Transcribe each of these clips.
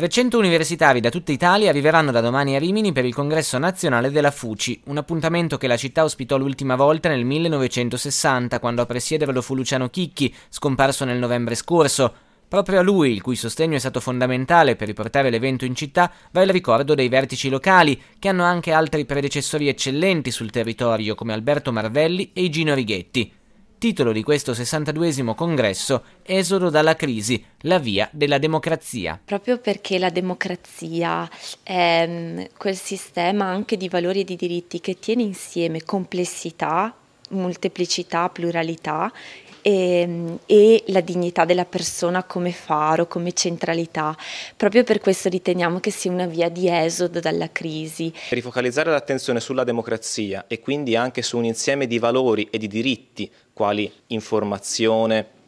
300 universitari da tutta Italia arriveranno da domani a Rimini per il congresso nazionale della FUCI, un appuntamento che la città ospitò l'ultima volta nel 1960, quando a presiederlo fu Luciano Chicchi, scomparso nel novembre scorso. Proprio a lui, il cui sostegno è stato fondamentale per riportare l'evento in città, va il ricordo dei vertici locali, che hanno anche altri predecessori eccellenti sul territorio, come Alberto Marvelli e Igino Righetti titolo di questo 62 congresso Esodo dalla crisi, la via della democrazia. Proprio perché la democrazia è mm, quel sistema anche di valori e di diritti che tiene insieme complessità, molteplicità, pluralità e, ehm, e la dignità della persona come faro, come centralità. Proprio per questo riteniamo che sia una via di esodo dalla crisi. Rifocalizzare l'attenzione sulla democrazia e quindi anche su un insieme di valori e di diritti quali informazione,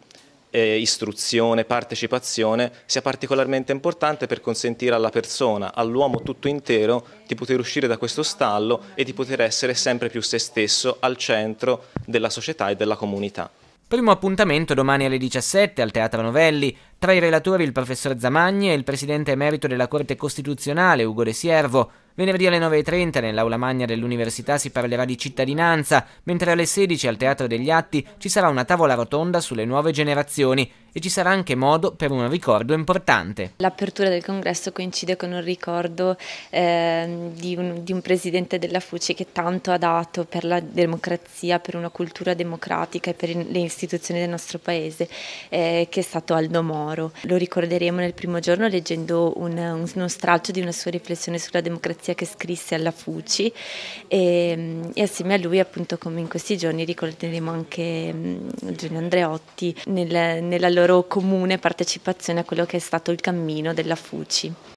eh, istruzione, partecipazione sia particolarmente importante per consentire alla persona, all'uomo tutto intero di poter uscire da questo stallo e di poter essere sempre più se stesso al centro della società e della comunità. Primo appuntamento domani alle 17 al Teatro Novelli, tra i relatori il professor Zamagni e il presidente emerito della Corte Costituzionale Ugo De Siervo. Venerdì alle 9.30 nell'aula magna dell'università si parlerà di cittadinanza, mentre alle 16 al Teatro degli Atti ci sarà una tavola rotonda sulle nuove generazioni e ci sarà anche modo per un ricordo importante. L'apertura del congresso coincide con un ricordo eh, di, un, di, un, presidente della FUCI che tanto ha dato per la democrazia, per una cultura democratica e per le istituzioni del nostro paese, eh, che è stato Aldo Moro. Moro. Lo ricorderemo nel primo giorno leggendo un, uno straccio di una sua riflessione sulla democrazia che scrisse alla Fuci e, mm, e assieme a lui appunto come in questi giorni ricorderemo anche mm, Giulio Andreotti nel, nella loro comune partecipazione a quello che è stato il cammino della Fuci.